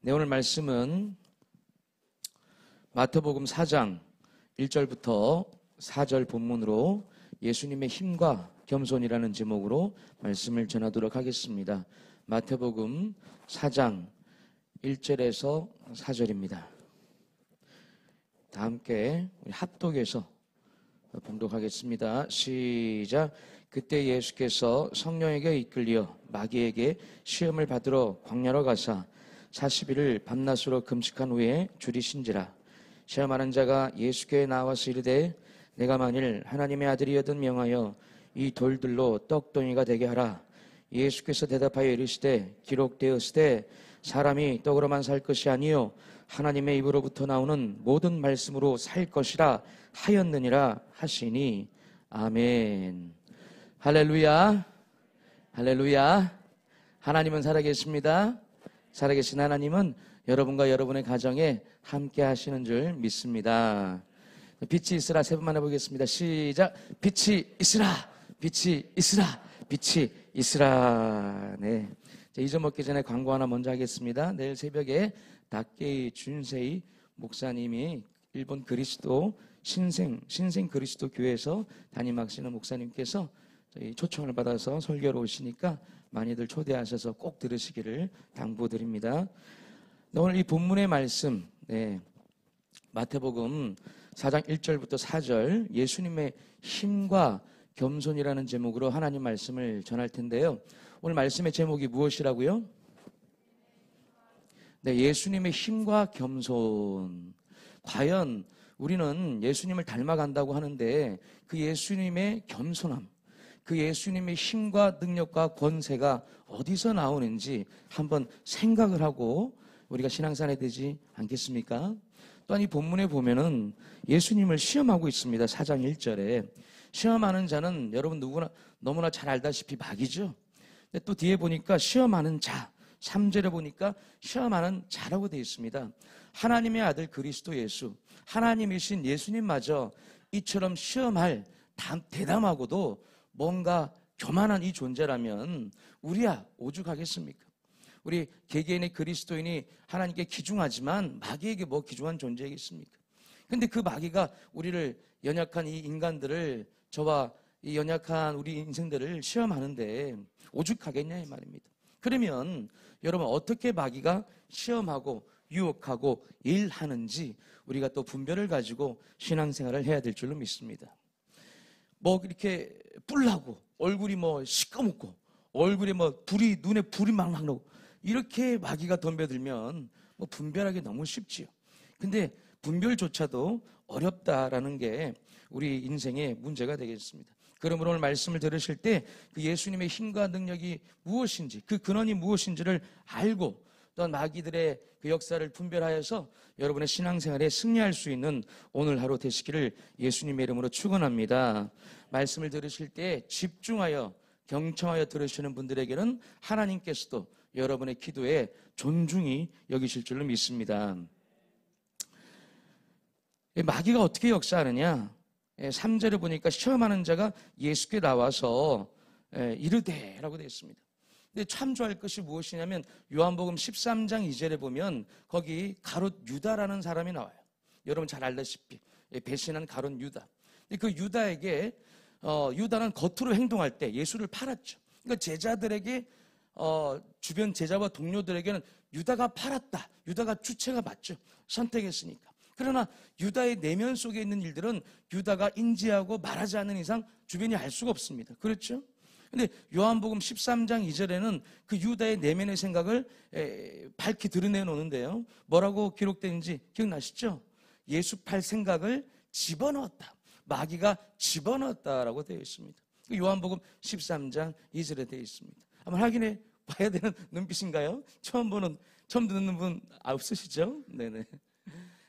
네, 오늘 말씀은 마태복음 4장 1절부터 4절 본문으로 예수님의 힘과 겸손이라는 제목으로 말씀을 전하도록 하겠습니다. 마태복음 4장 1절에서 4절입니다. 다 함께 합독에서 봉독하겠습니다. 시작. 그때 예수께서 성령에게 이끌려 마귀에게 시험을 받으러 광야로 가사 40일을 밤낮으로 금식한 후에 줄이신지라. 시험하는 자가 예수께 나와서 이르되 내가 만일 하나님의 아들이여든 명하여 이 돌들로 떡덩이가 되게 하라. 예수께서 대답하여 이르시되 기록되었으되 사람이 떡으로만 살 것이 아니요 하나님의 입으로부터 나오는 모든 말씀으로 살 것이라 하였느니라 하시니 아멘. 할렐루야. 할렐루야. 하나님은 살아계십니다. 살아계신 하나님은 여러분과 여러분의 가정에 함께 하시는 줄 믿습니다. 빛이 있으라 세 번만 해보겠습니다. 시작. 빛이 있으라. 빛이 있으라. 빛이 있으라. 네. 자, 잊어먹기 전에 광고 하나 먼저 하겠습니다. 내일 새벽에 닥게이 준세이 목사님이 일본 그리스도 신생, 신생 그리스도 교회에서 담임하시는 목사님께서 저희 초청을 받아서 설교로 오시니까 많이들 초대하셔서 꼭 들으시기를 당부드립니다. 네, 오늘 이 본문의 말씀, 네, 마태복음 4장 1절부터 4절 예수님의 힘과 겸손이라는 제목으로 하나님 말씀을 전할 텐데요. 오늘 말씀의 제목이 무엇이라고요? 네, 예수님의 힘과 겸손. 과연 우리는 예수님을 닮아간다고 하는데 그 예수님의 겸손함, 그 예수님의 힘과 능력과 권세가 어디서 나오는지 한번 생각을 하고 우리가 신앙생활 되지 않겠습니까? 또한 이 본문에 보면은 예수님을 시험하고 있습니다. 4장 1절에. 시험하는 자는 여러분 누구나 너무나 잘 알다시피 마이죠 근데 또 뒤에 보니까 시험하는 자, 3절에 보니까 시험하는 자라고 되어 있습니다. 하나님의 아들 그리스도 예수, 하나님이신 예수님마저 이처럼 시험할 대담하고도 뭔가 교만한 이 존재라면 우리야 오죽하겠습니까? 우리 개개인의 그리스도인이 하나님께 기중하지만 마귀에게 뭐 기중한 존재겠습니까 근데 그 마귀가 우리를 연약한 이 인간들을 저와 이 연약한 우리 인생들을 시험하는데 오죽하겠냐 이 말입니다. 그러면 여러분 어떻게 마귀가 시험하고 유혹하고 일하는지 우리가 또 분별을 가지고 신앙생활을 해야 될 줄로 믿습니다. 뭐 이렇게 뿔나고 얼굴이 뭐 시꺼멓고 얼굴에 뭐 불이 눈에 불이 막막 나고 이렇게 마귀가 덤벼들면 뭐 분별하기 너무 쉽지요. 근데 분별조차도 어렵다라는 게 우리 인생의 문제가 되겠습니다. 그러므로 오늘 말씀을 들으실 때 그 예수님의 힘과 능력이 무엇인지 그 근원이 무엇인지를 알고 또한 마귀들의 그 역사를 분별하여서 여러분의 신앙생활에 승리할 수 있는 오늘 하루 되시기를 예수님의 이름으로 축원합니다. 말씀을 들으실 때 집중하여 경청하여 들으시는 분들에게는 하나님께서도 여러분의 기도에 존중이 여기실 줄로 믿습니다. 마귀가 어떻게 역사하느냐? 3절을 예, 보니까 시험하는 자가 예수께 나와서 예, 이르되라고 되어 있습니다. 참조할 것이 무엇이냐면 요한복음 13장 2절에 보면 거기 가롯 유다라는 사람이 나와요. 여러분 잘 알다시피 예, 배신한 가롯 유다. 그 유다에게 어, 유다는 겉으로 행동할 때 예수를 팔았죠. 그러니까 제자들에게 어, 주변 제자와 동료들에게는 유다가 팔았다. 유다가 주체가 맞죠. 선택했으니까. 그러나 유다의 내면 속에 있는 일들은 유다가 인지하고 말하지 않는 이상 주변이 알 수가 없습니다. 그렇죠? 근데 요한복음 13장 2절에는 그 유다의 내면의 생각을 밝히 드러내놓는데요. 뭐라고 기록되는지 기억나시죠? 예수 팔 생각을 집어넣었다. 마귀가 집어넣었다라고 되어 있습니다. 그 요한복음 13장 2절에 되어 있습니다. 한번 확인해 봐야 되는 눈빛인가요? 처음 보는, 처음 듣는 분 없으시죠? 네네.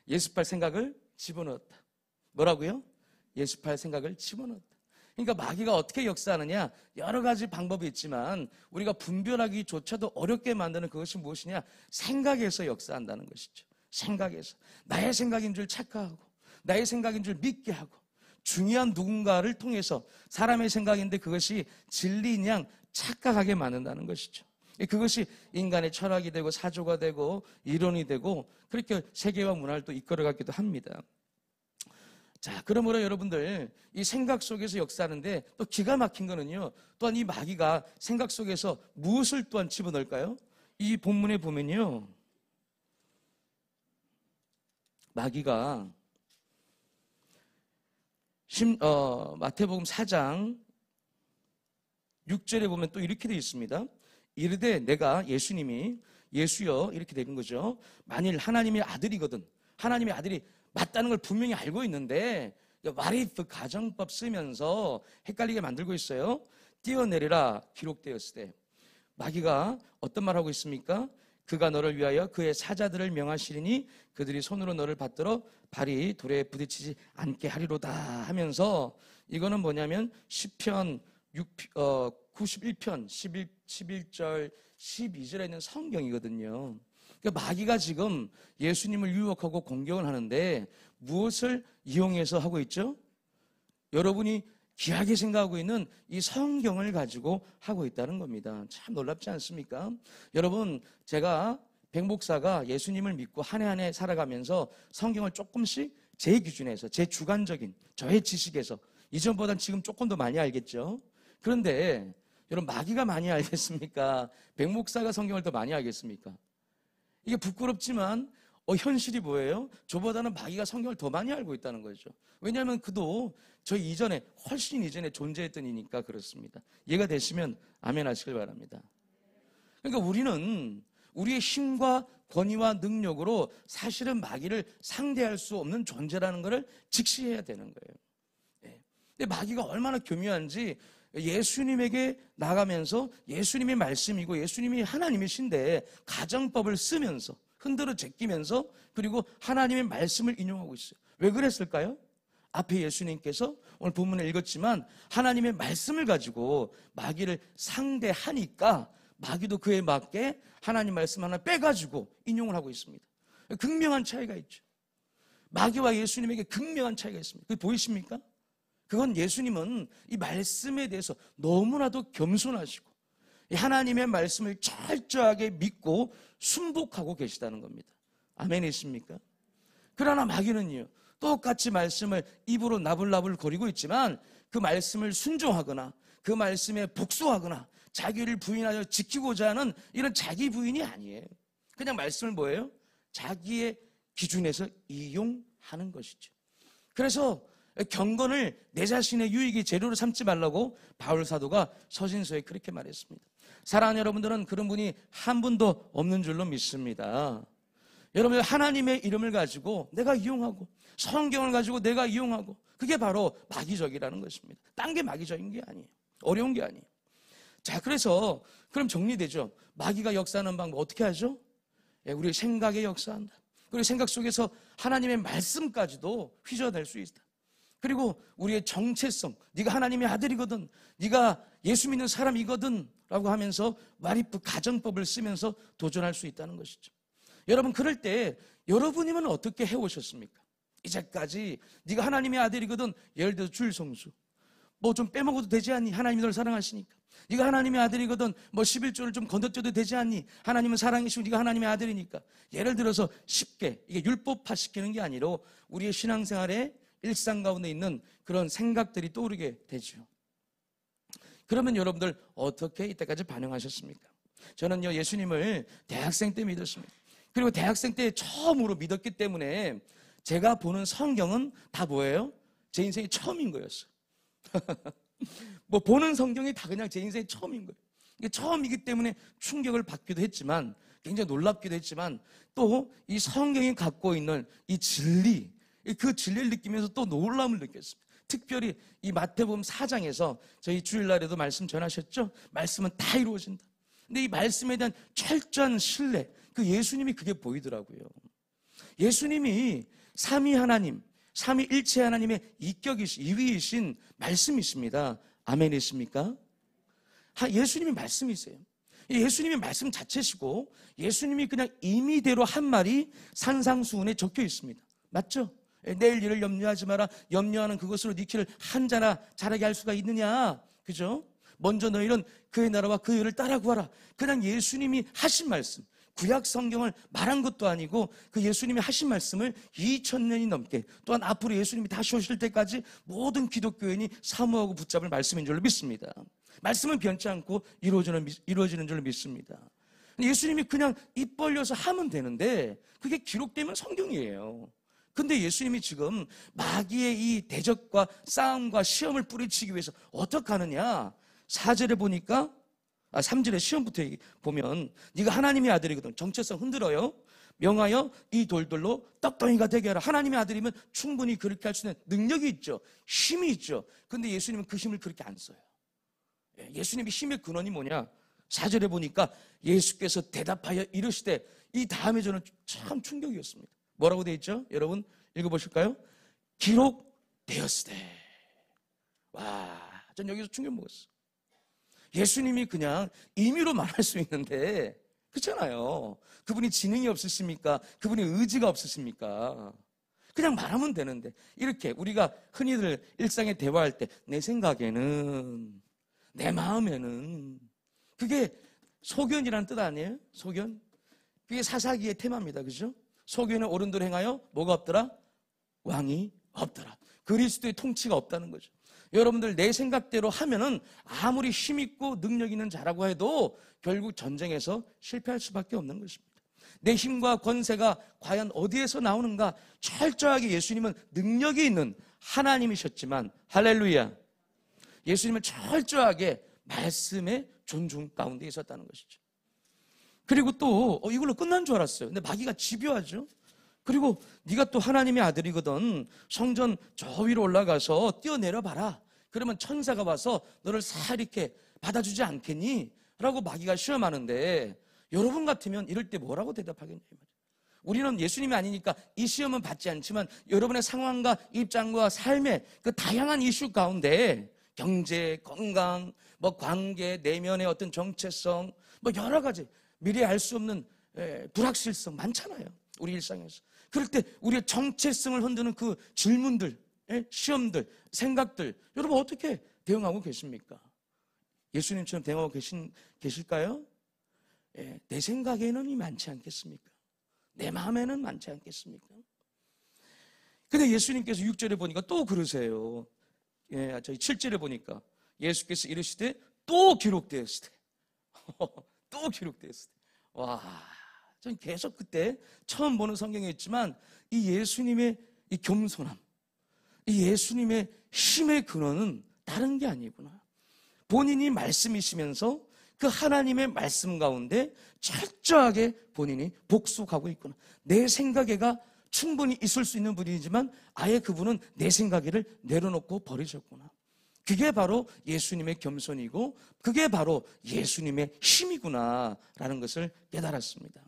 예수팔 생각을 집어넣었다. 뭐라고요? 예수팔 생각을 집어넣었다. 그러니까 마귀가 어떻게 역사하느냐? 여러 가지 방법이 있지만 우리가 분별하기조차도 어렵게 만드는 그것이 무엇이냐? 생각에서 역사한다는 것이죠. 생각에서. 나의 생각인 줄 착각하고, 나의 생각인 줄 믿게 하고, 중요한 누군가를 통해서 사람의 생각인데 그것이 진리인 양 착각하게 만든다는 것이죠. 그것이 인간의 철학이 되고 사조가 되고 이론이 되고 그렇게 세계와 문화를 또 이끌어가기도 합니다. 자, 그러므로 여러분들 이 생각 속에서 역사하는데 또 기가 막힌 거는요. 또한 이 마귀가 생각 속에서 무엇을 또한 집어넣을까요? 이 본문에 보면요. 마귀가 심, 어, 마태복음 4장 6절에 보면 또 이렇게 되어 있습니다. 이르되 내가 예수님이 예수여 이렇게 되는 거죠. 만일 하나님의 아들이거든 하나님의 아들이 맞다는 걸 분명히 알고 있는데 마리프 그 가정법 쓰면서 헷갈리게 만들고 있어요. 뛰어내리라 기록되었을 때 마귀가 어떤 말 하고 있습니까? 그가 너를 위하여 그의 사자들을 명하시리니 그들이 손으로 너를 받들어 발이 돌에 부딪히지 않게 하리로다 하면서 이거는 뭐냐면 시편 6, 어, 91편 11, 11절 12절에 있는 성경이거든요. 그러니까 마귀가 지금 예수님을 유혹하고 공격을 하는데 무엇을 이용해서 하고 있죠? 여러분이 귀하게 생각하고 있는 이 성경을 가지고 하고 있다는 겁니다. 참 놀랍지 않습니까? 여러분, 제가 백목사가 예수님을 믿고 한 해 한 해 살아가면서 성경을 조금씩 제 기준에서, 제 주관적인, 저의 지식에서 이전보단 지금 조금 더 많이 알겠죠? 그런데 여러분, 마귀가 많이 알겠습니까? 백목사가 성경을 더 많이 알겠습니까? 이게 부끄럽지만 어, 현실이 뭐예요? 저보다는 마귀가 성경을 더 많이 알고 있다는 거죠. 왜냐하면 그도 저희 이전에 훨씬 이전에 존재했던 이니까 그렇습니다. 얘가 되시면 아멘 하시길 바랍니다. 그러니까 우리는 우리의 힘과 권위와 능력으로 사실은 마귀를 상대할 수 없는 존재라는 것을 직시해야 되는 거예요. 예. 근데 마귀가 얼마나 교묘한지 예수님에게 나가면서 예수님의 말씀이고 예수님이 하나님이신데 가정법을 쓰면서 흔들어 제끼면서 그리고 하나님의 말씀을 인용하고 있어요. 왜 그랬을까요? 앞에 예수님께서 오늘 본문을 읽었지만 하나님의 말씀을 가지고 마귀를 상대하니까 마귀도 그에 맞게 하나님 말씀 하나 빼가지고 인용을 하고 있습니다. 극명한 차이가 있죠. 마귀와 예수님에게 극명한 차이가 있습니다. 그게 보이십니까? 그건 예수님은 이 말씀에 대해서 너무나도 겸손하시고 하나님의 말씀을 철저하게 믿고 순복하고 계시다는 겁니다. 아멘이십니까? 그러나 마귀는요. 똑같이 말씀을 입으로 나불나불 거리고 있지만 그 말씀을 순종하거나 그 말씀에 복수하거나 자기를 부인하여 지키고자 하는 이런 자기 부인이 아니에요. 그냥 말씀을 뭐예요? 자기의 기준에서 이용하는 것이죠. 그래서 경건을 내 자신의 유익의 재료로 삼지 말라고 바울 사도가 서신서에 그렇게 말했습니다. 사랑하는 여러분들은 그런 분이 한 분도 없는 줄로 믿습니다. 여러분 하나님의 이름을 가지고 내가 이용하고 성경을 가지고 내가 이용하고 그게 바로 마귀적이라는 것입니다. 딴 게 마귀적인 게 아니에요. 어려운 게 아니에요. 자, 그래서 그럼 정리되죠. 마귀가 역사하는 방법 어떻게 하죠? 예, 우리 생각에 역사한다. 그리고 생각 속에서 하나님의 말씀까지도 휘저어낼 수 있다. 그리고 우리의 정체성, 네가 하나님의 아들이거든, 네가 예수 믿는 사람이거든라고 하면서 마리프 가정법을 쓰면서 도전할 수 있다는 것이죠. 여러분 그럴 때 여러분이면 어떻게 해오셨습니까? 이제까지 네가 하나님의 아들이거든 예를 들어 줄성수 뭐 좀 빼먹어도 되지 않니? 하나님이 널 사랑하시니까 네가 하나님의 아들이거든 뭐 11조를 좀 건너뛰어도 되지 않니? 하나님은 사랑이시고 네가 하나님의 아들이니까 예를 들어서 쉽게 이게 율법화시키는 게 아니라 우리의 신앙생활에 일상 가운데 있는 그런 생각들이 떠오르게 되죠. 그러면 여러분들 어떻게 이때까지 반응하셨습니까? 저는요 예수님을 대학생 때 믿었습니다. 그리고 대학생 때 처음으로 믿었기 때문에 제가 보는 성경은 다 뭐예요? 제 인생이 처음인 거였어요. 뭐 보는 성경이 다 그냥 제 인생이 처음인 거예요. 이게 처음이기 때문에 충격을 받기도 했지만 굉장히 놀랍기도 했지만 또 이 성경이 갖고 있는 이 진리 그 진리를 느끼면서 또 놀람을 느꼈습니다. 특별히 이 마태복음 4장에서 저희 주일날에도 말씀 전하셨죠? 말씀은 다 이루어진다. 근데 이 말씀에 대한 철저한 신뢰, 그 예수님이 그게 보이더라고요. 예수님이 삼위 하나님, 삼위 일체 하나님의 이격이신, 이위이신 말씀이십니다. 아멘이십니까? 예수님이 말씀이세요. 예수님이 말씀 자체시고 예수님이 그냥 임의대로 한 말이 산상수훈에 적혀 있습니다. 맞죠? 예, 내일 일을 염려하지 마라. 염려하는 그것으로 네 키를 한자나 자라게 할 수가 있느냐? 그죠? 먼저 너희는 그의 나라와 그 일을 따라 구하라. 그냥 예수님이 하신 말씀. 구약 성경을 말한 것도 아니고 그 예수님이 하신 말씀을 2000년이 넘게 또한 앞으로 예수님이 다시 오실 때까지 모든 기독교인이 사모하고 붙잡을 말씀인 줄로 믿습니다. 말씀은 변치 않고 이루어지는, 이루어지는 줄로 믿습니다. 예수님이 그냥 입 벌려서 하면 되는데 그게 기록되면 성경이에요. 근데 예수님이 지금 마귀의 이 대적과 싸움과 시험을 뿌리치기 위해서 어떻게 하느냐? 사절에 보니까 아, 3절에 시험부터 보면 네가 하나님의 아들이거든. 정체성 흔들어요. 명하여 이돌돌로 떡덩이가 되게 하라. 하나님의 아들이면 충분히 그렇게 할 수 있는 능력이 있죠. 힘이 있죠. 근데 예수님은 그 힘을 그렇게 안 써요. 예, 예수님의 힘의 근원이 뭐냐? 사절에 보니까 예수께서 대답하여 이르시되 이 다음에 저는 참 충격이었습니다. 뭐라고 되어 있죠? 여러분 읽어보실까요? 기록되었으되. 와, 전 여기서 충격 먹었어. 예수님이 그냥 임의로 말할 수 있는데, 그렇잖아요. 그분이 지능이 없으십니까? 그분이 의지가 없으십니까? 그냥 말하면 되는데, 이렇게 우리가 흔히들 일상에 대화할 때, 내 생각에는, 내 마음에는, 그게 소견이란 뜻 아니에요? 소견? 그게 사사기의 테마입니다. 그죠? 속에는 어른들 행하여 뭐가 없더라? 왕이 없더라. 그리스도의 통치가 없다는 거죠. 여러분들 내 생각대로 하면은 아무리 힘 있고 능력 있는 자라고 해도 결국 전쟁에서 실패할 수밖에 없는 것입니다. 내 힘과 권세가 과연 어디에서 나오는가? 철저하게 예수님은 능력이 있는 하나님이셨지만 할렐루야. 예수님은 철저하게 말씀의 존중 가운데 있었다는 것이죠. 그리고 또 어, 이걸로 끝난 줄 알았어요. 근데 마귀가 집요하죠. 그리고 네가 또 하나님의 아들이거든 성전 저 위로 올라가서 뛰어내려 봐라. 그러면 천사가 와서 너를 사이케 받아주지 않겠니? 라고 마귀가 시험하는데 여러분 같으면 이럴 때 뭐라고 대답하겠냐 우리는 예수님이 아니니까 이 시험은 받지 않지만 여러분의 상황과 입장과 삶의 그 다양한 이슈 가운데 경제, 건강, 뭐 관계, 내면의 어떤 정체성, 뭐 여러 가지 미래 알수 없는 불확실성 많잖아요. 우리 일상에서. 그럴 때 우리의 정체성을 흔드는 그 질문들, 시험들, 생각들, 여러분 어떻게 대응하고 계십니까? 예수님처럼 대응하고 계신, 계실까요? 예, 내 생각에는 많지 않겠습니까? 내 마음에는 많지 않겠습니까? 근데 예수님께서 6절에 보니까 또 그러세요. 예, 저희 7절에 보니까 예수께서 이르시되 또기록되었을 때. 또 기록되어 있어요. 와, 전 계속 그때 처음 보는 성경이었지만 이 예수님의 이 겸손함, 이 예수님의 힘의 근원은 다른 게 아니구나. 본인이 말씀이시면서 그 하나님의 말씀 가운데 철저하게 본인이 복속하고 있구나. 내 생각에가 충분히 있을 수 있는 분이지만 아예 그분은 내 생각에를 내려놓고 버리셨구나. 그게 바로 예수님의 겸손이고 그게 바로 예수님의 힘이구나라는 것을 깨달았습니다.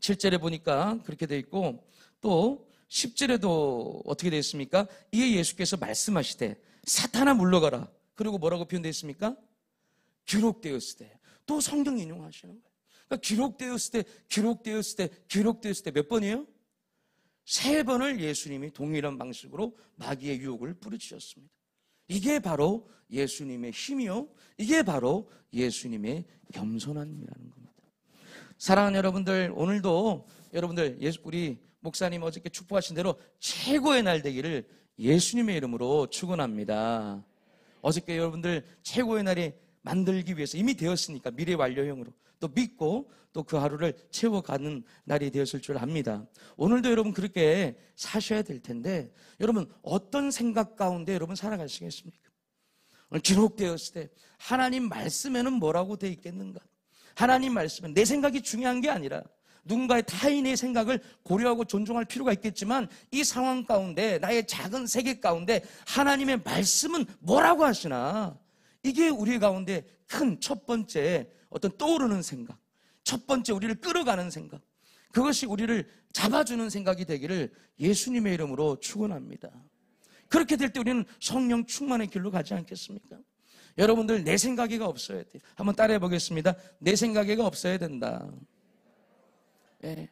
7절에 보니까 그렇게 돼 있고 또 10절에도 어떻게 되어 있습니까? 이에 예수께서 말씀하시되 사탄아 물러가라. 그리고 뭐라고 표현되어 있습니까? 기록되었을 때. 또 성경 인용하시는 거예요. 그러니까 기록되었을 때, 기록되었을 때, 기록되었을 때 몇 번이에요? 세 번을 예수님이 동일한 방식으로 마귀의 유혹을 뿌리치셨습니다. 이게 바로 예수님의 힘이요. 이게 바로 예수님의 겸손함이라는 겁니다. 사랑하는 여러분들, 오늘도 여러분들, 예수, 우리 목사님 어저께 축복하신 대로 최고의 날 되기를 예수님의 이름으로 축원합니다. 어저께 여러분들 최고의 날이 만들기 위해서 이미 되었으니까 미래 완료형으로 또 믿고 또 그 하루를 채워가는 날이 되었을 줄 압니다. 오늘도 여러분 그렇게 사셔야 될 텐데 여러분 어떤 생각 가운데 여러분 살아가시겠습니까? 기록되었을 때 하나님 말씀에는 뭐라고 돼 있겠는가? 하나님 말씀은 내 생각이 중요한 게 아니라 누군가의 타인의 생각을 고려하고 존중할 필요가 있겠지만 이 상황 가운데 나의 작은 세계 가운데 하나님의 말씀은 뭐라고 하시나 이게 우리 가운데 큰 첫 번째 어떤 떠오르는 생각, 첫 번째 우리를 끌어가는 생각, 그것이 우리를 잡아주는 생각이 되기를 예수님의 이름으로 축원합니다. 그렇게 될 때 우리는 성령 충만의 길로 가지 않겠습니까? 여러분들 내 생각이가 없어야 돼요. 한번 따라해 보겠습니다. 내 생각이가 없어야 된다. 예.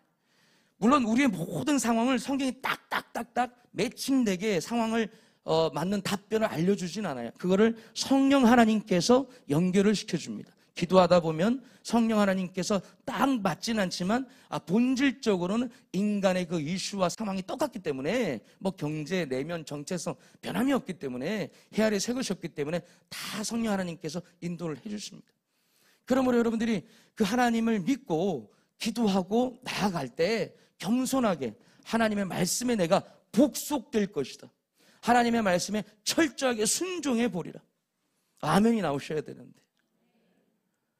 물론 우리의 모든 상황을 성경이 딱딱딱딱 매칭되게 상황을 어, 맞는 답변을 알려주진 않아요. 그거를 성령 하나님께서 연결을 시켜줍니다. 기도하다 보면 성령 하나님께서 딱 맞진 않지만 아, 본질적으로는 인간의 그 이슈와 상황이 똑같기 때문에 뭐 경제 내면 정체성 변함이 없기 때문에 해 아래 새것셨기 때문에 다 성령 하나님께서 인도를 해주십니다. 그러므로 여러분들이 그 하나님을 믿고 기도하고 나아갈 때 겸손하게 하나님의 말씀에 내가 복속될 것이다. 하나님의 말씀에 철저하게 순종해 보리라. 아멘이 나오셔야 되는데.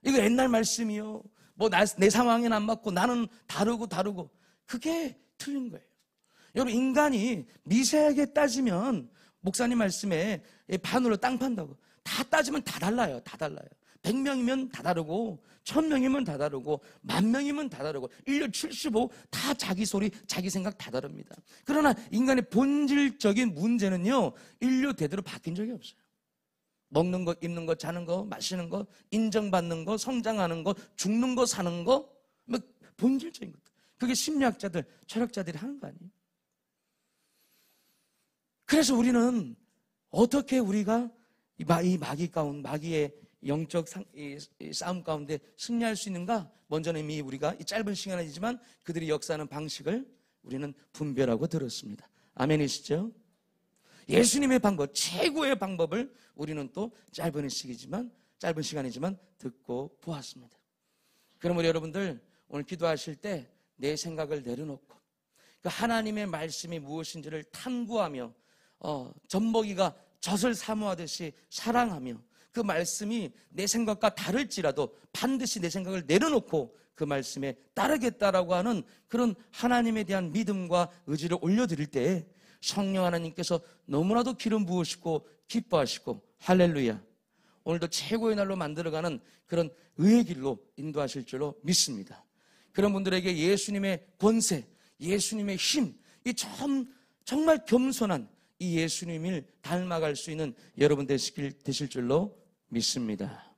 이거 옛날 말씀이요. 뭐내 상황에는 안 맞고 나는 다르고 다르고 그게 틀린 거예요. 여러분 인간이 미세하게 따지면 목사님 말씀에 반으로 땅 판다고 다 따지면 다 달라요. 다 달라요. 100명이면 다 다르고 1000명이면 다 다르고 만 명이면 다 다르고 1년 75 다 자기 소리 자기 생각 다 다릅니다. 그러나 인간의 본질적인 문제는요. 인류 대대로 바뀐 적이 없어요. 먹는 거, 입는 거, 자는 거, 마시는 거, 인정받는 거, 성장하는 거, 죽는 거, 사는 거, 뭐 본질적인 것들. 그게 심리학자들, 철학자들이 하는 거 아니에요? 그래서 우리는 어떻게 우리가 이, 마, 귀 가운, 마귀의 영적 싸움 가운데 승리할 수 있는가? 먼저는 이미 우리가 이 짧은 시간이지만 그들이 역사하는 방식을 우리는 분별하고 들었습니다. 아멘이시죠? 예수님의 방법, 최고의 방법을 우리는 또 짧은 시기지만 짧은 시간이지만 듣고 보았습니다. 그러므로 여러분들 오늘 기도하실 때 내 생각을 내려놓고 그 하나님의 말씀이 무엇인지를 탐구하며 어, 전복이가 젖을 사모하듯이 사랑하며 그 말씀이 내 생각과 다를지라도 반드시 내 생각을 내려놓고 그 말씀에 따르겠다라고 하는 그런 하나님에 대한 믿음과 의지를 올려드릴 때에 성령 하나님께서 너무나도 기름 부으시고 기뻐하시고 할렐루야. 오늘도 최고의 날로 만들어가는 그런 의의 길로 인도하실 줄로 믿습니다. 그런 분들에게 예수님의 권세, 예수님의 힘, 이 참, 정말 겸손한 이 예수님을 닮아갈 수 있는 여러분 되실, 되실 줄로 믿습니다.